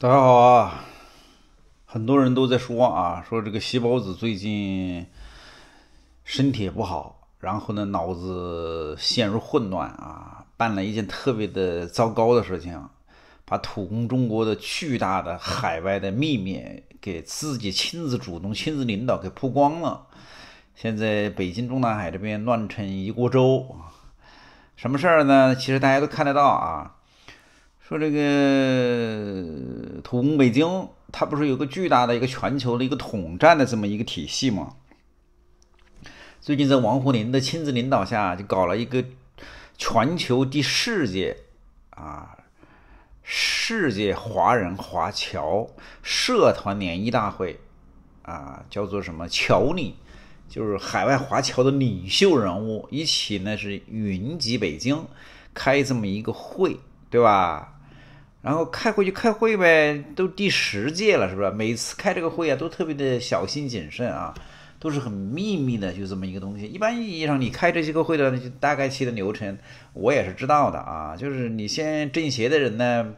大家好啊！很多人都在说啊，说这个西包子最近身体不好，然后呢脑子陷入混乱啊，办了一件特别的糟糕的事情，把土工中国的巨大的海外的秘密给自己亲自主动亲自领导给曝光了。现在北京中南海这边乱成一锅粥，什么事儿呢？其实大家都看得到啊。说这个，从北京，它不是有个巨大的一个全球的一个统战的这么一个体系嘛？最近在王沪宁的亲自领导下，就搞了一个全球第四届啊，世界华人华侨社团联谊大会啊，叫做什么？侨领，就是海外华侨的领袖人物，一起呢是云集北京开这么一个会，对吧？然后开会就开会呗，都第十届了，是不是？每次开这个会啊，都特别的小心谨慎啊，都是很秘密的，就这么一个东西。一般意义上，你开这些个会的，大概其的流程我也是知道的啊。就是你先政协的人呢，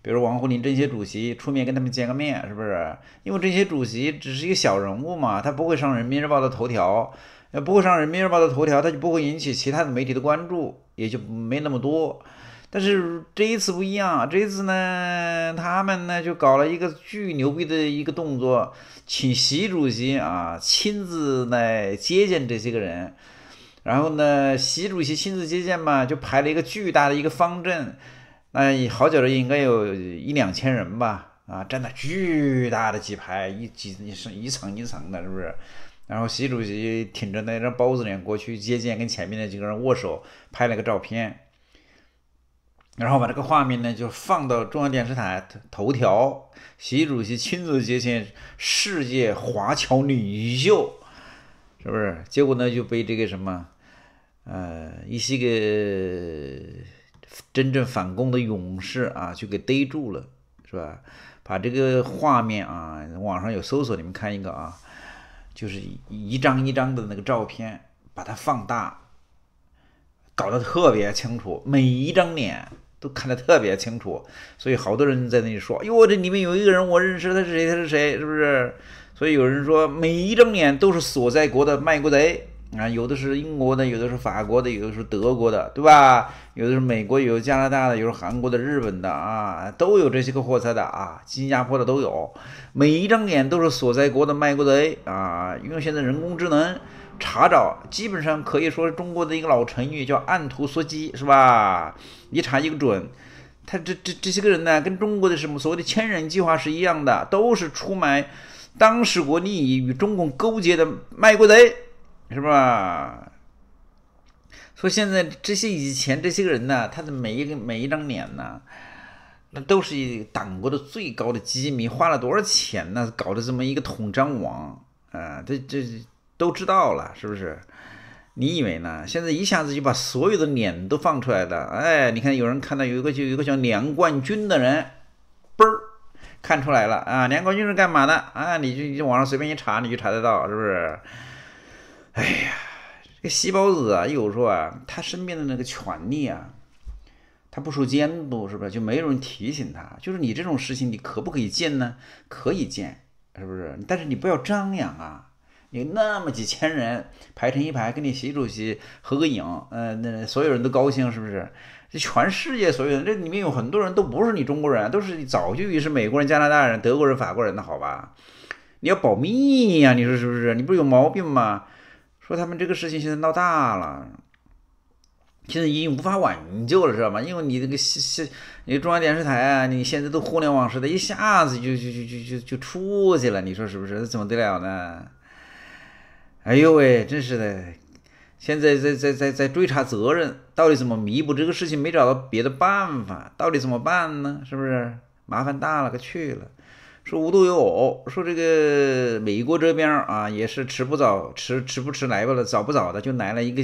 比如王沪宁政协主席出面跟他们见个面，是不是？因为政协主席只是一个小人物嘛，他不会上人民日报的头条，呃，不会上人民日报的头条，他就不会引起其他的媒体的关注，也就没那么多。但是这一次不一样，这一次呢，他们呢就搞了一个巨牛逼的一个动作，请习主席啊亲自来接见这些个人。然后呢，习主席亲自接见嘛，就排了一个巨大的一个方阵，那好久了，应该有一两千人吧，啊，站了巨大的几排，一几一层一层的，是不是？然后习主席挺着那张包子脸过去接见，跟前面那几个人握手，拍了个照片。然后把这个画面呢，就放到中央电视台头条，习主席亲自接见世界华侨领袖，是不是？结果呢，就被这个什么，呃，一些个真正反攻的勇士啊，就给逮住了，是吧？把这个画面啊，网上有搜索，你们看一个啊，就是一张一张的那个照片，把它放大，搞得特别清楚，每一张脸。都看得特别清楚，所以好多人在那里说哟，这里面有一个人我认识，他是谁？他是谁？是不是？所以有人说，每一张脸都是所在国的卖国贼啊！有的是英国的，有的是法国的，有的是德国的，对吧？有的是美国，有加拿大，有的是韩国的、日本的啊，都有这些个货色的啊！新加坡的都有，每一张脸都是所在国的卖国贼啊！因为现在人工智能。查找基本上可以说是中国的一个老成语，叫“按图索骥”，是吧？一查一个准。他这这这些个人呢，跟中国的什么所谓的“千人计划”是一样的，都是出卖当时国利益、与中共勾结的卖国贼，是吧？所以现在这些以前这些个人呢，他的每一个每一张脸呢，那都是党国的最高的机密，花了多少钱呢？搞的这么一个统战网啊，这这。都知道了，是不是？你以为呢？现在一下子就把所有的脸都放出来了。哎，你看，有人看到有一个就有一个叫梁冠军的人，嘣儿看出来了啊。梁冠军是干嘛的啊？你就你就网上随便一查，你就查得到，是不是？哎呀，这个细包子啊，有时候啊，他身边的那个权力啊，他不受监督，是不是就没有人提醒他？就是你这种事情，你可不可以见呢？可以见，是不是？但是你不要张扬啊。你那么几千人排成一排，跟你习主席合个影，呃，那所有人都高兴，是不是？这全世界所有人，这里面有很多人都不是你中国人，都是早就也是美国人、加拿大人、德国人、法国人的好吧？你要保密呀，你说是不是？你不是有毛病吗？说他们这个事情现在闹大了，现在已经无法挽救了，知道吗？因为你这个现现，你中央电视台啊，你现在都互联网似的，一下子就就就就就就出去了，你说是不是？怎么得了呢？哎呦喂，真是的，现在在在在在追查责任，到底怎么弥补这个事情？没找到别的办法，到底怎么办呢？是不是麻烦大了个去了？说无独有偶，说这个美国这边啊，也是迟不早，迟迟不迟来吧了，早不早的就来了一个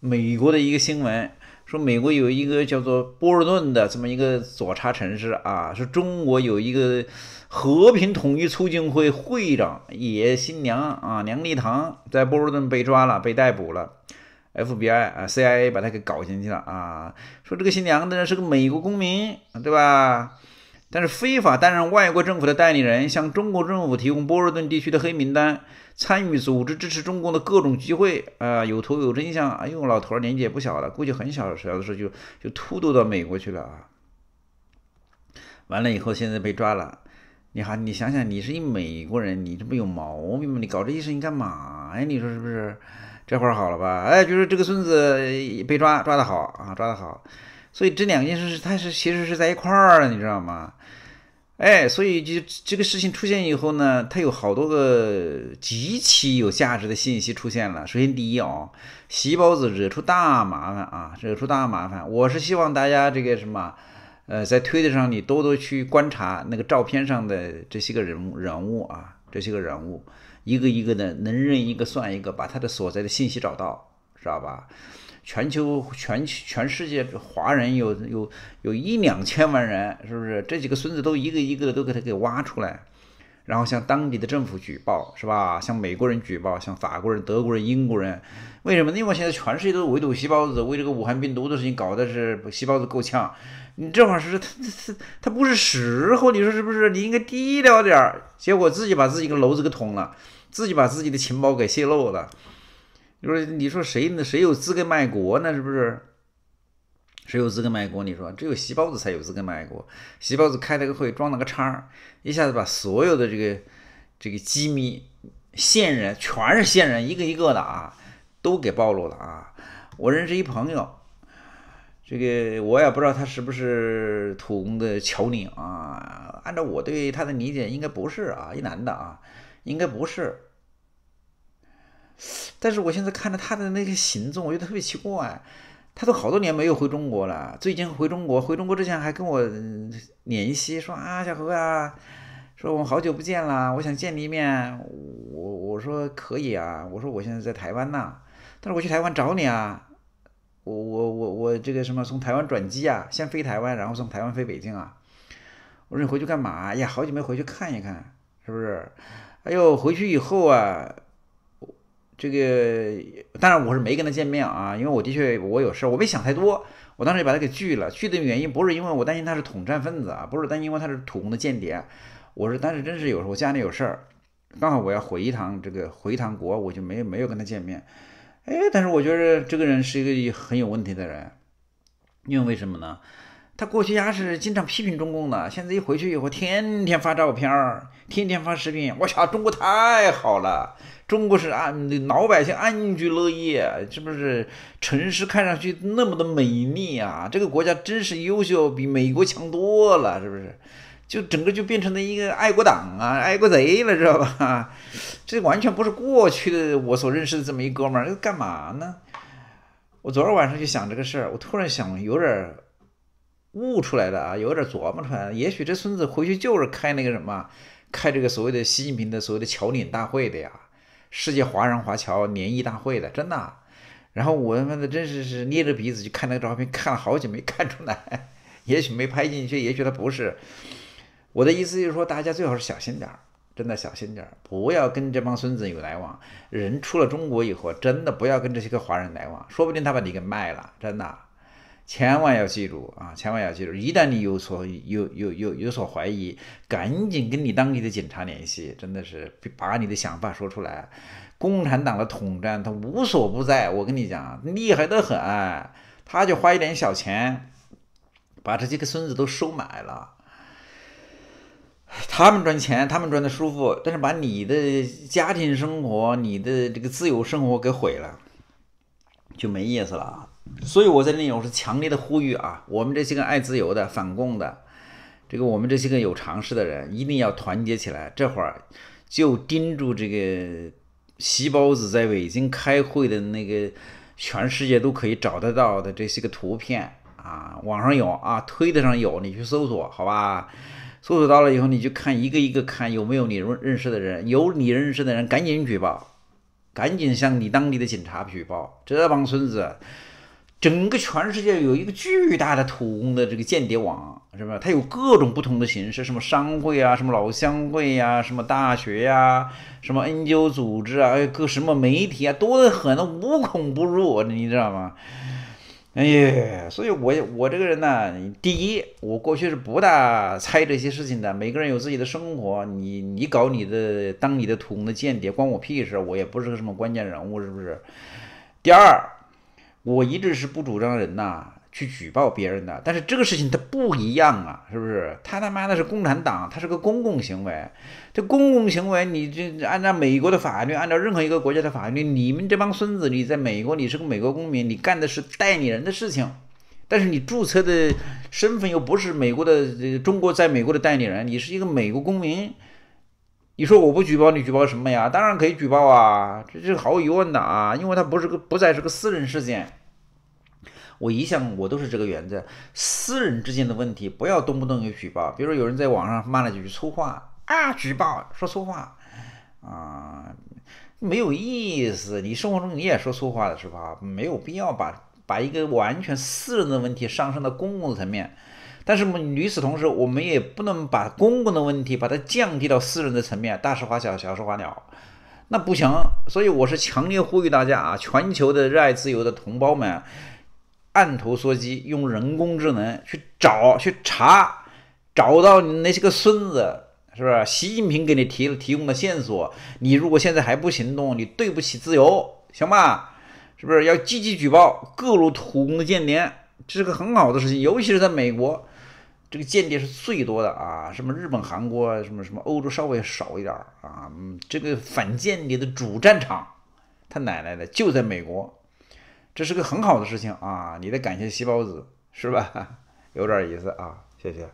美国的一个新闻，说美国有一个叫做波尔顿的这么一个左插城市啊，说中国有一个。和平统一促进会会长野新娘啊，梁立堂在波尔顿被抓了，被逮捕了。FBI 啊，CI a 把他给搞进去了啊。说这个新娘的人是个美国公民，对吧？但是非法担任外国政府的代理人，向中国政府提供波尔顿地区的黑名单，参与组织支持中共的各种集会啊。有图有真相啊，因为老头儿年纪也不小了，估计很小小的时候就就偷渡到美国去了啊。完了以后，现在被抓了。你好，你想想，你是一美国人，你这不有毛病吗？你搞这些事情干嘛呀？你说是不是？这会儿好了吧？哎，比如说这个孙子被抓，抓得好啊，抓得好。所以这两件事是，它是其实是在一块儿的，你知道吗？哎，所以就这个事情出现以后呢，它有好多个极其有价值的信息出现了。首先第一啊，细包子惹出大麻烦啊，惹出大麻烦。我是希望大家这个什么。呃，在推特上你多多去观察那个照片上的这些个人物人物啊，这些个人物一个一个的能认一个算一个，把他的所在的信息找到，知道吧？全球全全世界华人有有有一两千万人，是不是？这几个孙子都一个一个的都给他给挖出来，然后向当地的政府举报，是吧？向美国人举报，向法国人、德国人、英国人，为什么？因为现在全世界都围堵西包子，为这个武汉病毒的事情搞的是西包子够呛。你这会是他，他他不是时候，你说是不是？你应该低调点儿，结果自己把自己个篓子给捅了，自己把自己的情报给泄露了。你说，你说谁呢？谁有资格卖国呢？是不是？谁有资格卖国？你说只有习包子才有资格卖国。习包子开了个会，装了个叉，一下子把所有的这个这个机密、线人全是线人，一个一个的啊，都给暴露了啊。我认识一朋友。这个我也不知道他是不是土工的乔领啊？按照我对他的理解，应该不是啊，一男的啊，应该不是。但是我现在看着他的那个行踪，我觉得特别奇怪。他都好多年没有回中国了，最近回中国，回中国之前还跟我联系，说啊，小何啊，说我们好久不见啦，我想见你一面。我我说可以啊，我说我现在在台湾呐，但是我去台湾找你啊。我我我我这个什么从台湾转机啊，先飞台湾，然后从台湾飞北京啊。我说你回去干嘛呀？好久没回去看一看，是不是？哎呦，回去以后啊，这个当然我是没跟他见面啊，因为我的确我有事，我没想太多，我当时就把他给拒了。拒的原因不是因为我担心他是统战分子啊，不是担心因为他是土共的间谍，我是当时真是有时候家里有事儿，刚好我要回一趟这个回一趟国，我就没没有跟他见面。哎，但是我觉得这个人是一个很有问题的人，因为为什么呢？他过去他是经常批评中共的，现在一回去以后，天天发照片儿，天天发视频。我操，中国太好了，中国是安，老百姓安居乐业，是不是？城市看上去那么的美丽啊，这个国家真是优秀，比美国强多了，是不是？就整个就变成了一个爱国党啊，爱国贼了，知道吧？这完全不是过去的我所认识的这么一哥们儿，干嘛呢？我昨儿晚上就想这个事儿，我突然想，有点悟出来了啊，有点琢磨出来了。也许这孙子回去就是开那个什么，开这个所谓的习近平的所谓的侨领大会的呀，世界华人华侨联谊大会的，真的。然后我他妈的真是是捏着鼻子去看那个照片，看了好久没看出来，也许没拍进去，也许他不是。我的意思就是说，大家最好是小心点儿。真的小心点儿，不要跟这帮孙子有来往。人出了中国以后，真的不要跟这些个华人来往，说不定他把你给卖了。真的，千万要记住啊！千万要记住，一旦你有所有有有有有所怀疑，赶紧跟你当地的警察联系。真的是把你的想法说出来。共产党的统战他无所不在，我跟你讲，厉害的很。他就花一点小钱，把这几个孙子都收买了。他们赚钱，他们赚的舒服，但是把你的家庭生活、你的这个自由生活给毁了，就没意思了。所以我在那里我是强烈的呼吁啊，我们这些个爱自由的、反共的，这个我们这些个有常识的人，一定要团结起来。这会儿就盯住这个西包子在北京开会的那个，全世界都可以找得到的这些个图片啊，网上有啊，推特上有，你去搜索好吧。搜索到了以后，你就看一个一个看有没有你认认识的人，有你认识的人赶紧举报，赶紧向你当地的警察举报。这帮孙子，整个全世界有一个巨大的土工的这个间谍网，是吧？它有各种不同的形式，什么商会啊，什么老乡会呀，什么大学呀，什么 NGO 组织啊，各什么媒体啊，多得很，无孔不入，你知道吗？哎，所以我我这个人呢，第一，我过去是不大猜这些事情的。每个人有自己的生活，你你搞你的，当你的土工的间谍，关我屁事！我也不是个什么关键人物，是不是？第二，我一直是不主张人呐。去举报别人的，但是这个事情它不一样啊，是不是？他他妈的是共产党，他是个公共行为。这公共行为，你这按照美国的法律，按照任何一个国家的法律，你们这帮孙子，你在美国，你是个美国公民，你干的是代理人的事情，但是你注册的身份又不是美国的，中国在美国的代理人，你是一个美国公民。你说我不举报你举报什么呀？当然可以举报啊，这这毫无疑问的啊，因为他不是个不再是个私人事件。我一向我都是这个原则，私人之间的问题不要动不动就举报，比如说有人在网上骂了几句粗话啊，举报说粗话啊，没有意思。你生活中你也说粗话的是吧？没有必要把把一个完全私人的问题上升到公共层面。但是与此同时，我们也不能把公共的问题把它降低到私人的层面，大事化小，小事化了，那不行。所以我是强烈呼吁大家啊，全球的热爱自由的同胞们。按图索骥，用人工智能去找、去查，找到你那些个孙子，是不是？习近平给你提提供的线索，你如果现在还不行动，你对不起自由，行吧？是不是要积极举报各路土工的间谍？这是个很好的事情，尤其是在美国，这个间谍是最多的啊！什么日本、韩国，什么什么欧洲稍微少一点啊。嗯，这个反间谍的主战场，他奶奶的就在美国。这是个很好的事情啊！你得感谢细胞子，是吧？有点意思啊，谢谢。